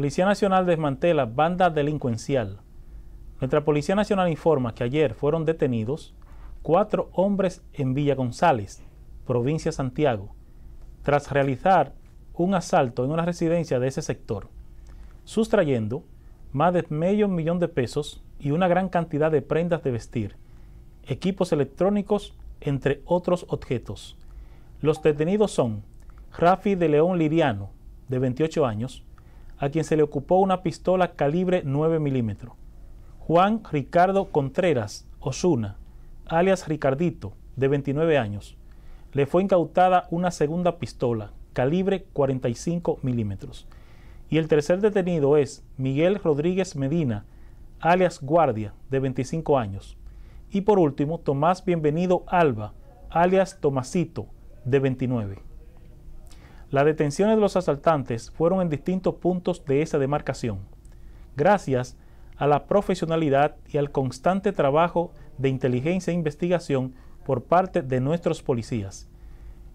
Policía Nacional desmantela banda delincuencial. Nuestra Policía Nacional informa que ayer fueron detenidos cuatro hombres en Villa González, provincia de Santiago, tras realizar un asalto en una residencia de ese sector, sustrayendo más de medio millón de pesos y una gran cantidad de prendas de vestir, equipos electrónicos, entre otros objetos. Los detenidos son Rafi de León Liriano, de 28 años, a quien se le ocupó una pistola calibre 9 milímetros. Juan Ricardo Contreras Osuna, alias Ricardito, de 29 años. Le fue incautada una segunda pistola, calibre 45 milímetros. Y el tercer detenido es Miguel Rodríguez Medina, alias Guardia, de 25 años. Y por último, Tomás Bienvenido Alba, alias Tomasito, de 29. Las detenciones de los asaltantes fueron en distintos puntos de esa demarcación, gracias a la profesionalidad y al constante trabajo de inteligencia e investigación por parte de nuestros policías.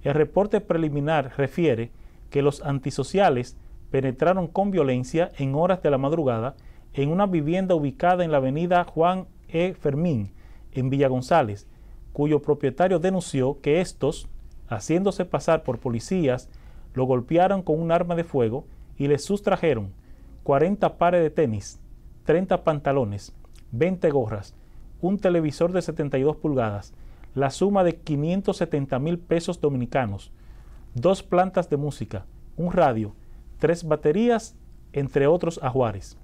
El reporte preliminar refiere que los antisociales penetraron con violencia en horas de la madrugada en una vivienda ubicada en la avenida Juan E. Fermín, en Villa González, cuyo propietario denunció que estos, haciéndose pasar por policías lo golpearon con un arma de fuego y le sustrajeron 40 pares de tenis, 30 pantalones, 20 gorras, un televisor de 72 pulgadas, la suma de 570 mil pesos dominicanos, dos plantas de música, un radio, tres baterías, entre otros ajuares.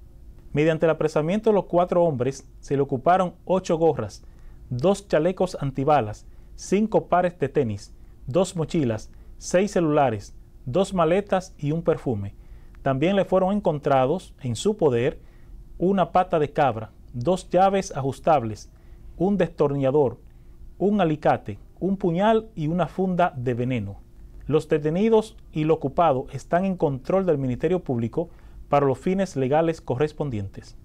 Mediante el apresamiento de los cuatro hombres, se le ocuparon ocho gorras, dos chalecos antibalas, cinco pares de tenis, dos mochilas, seis celulares, dos maletas y un perfume. También le fueron encontrados en su poder una pata de cabra, dos llaves ajustables, un destornillador, un alicate, un puñal y una funda de veneno. Los detenidos y lo ocupado están en control del Ministerio Público para los fines legales correspondientes.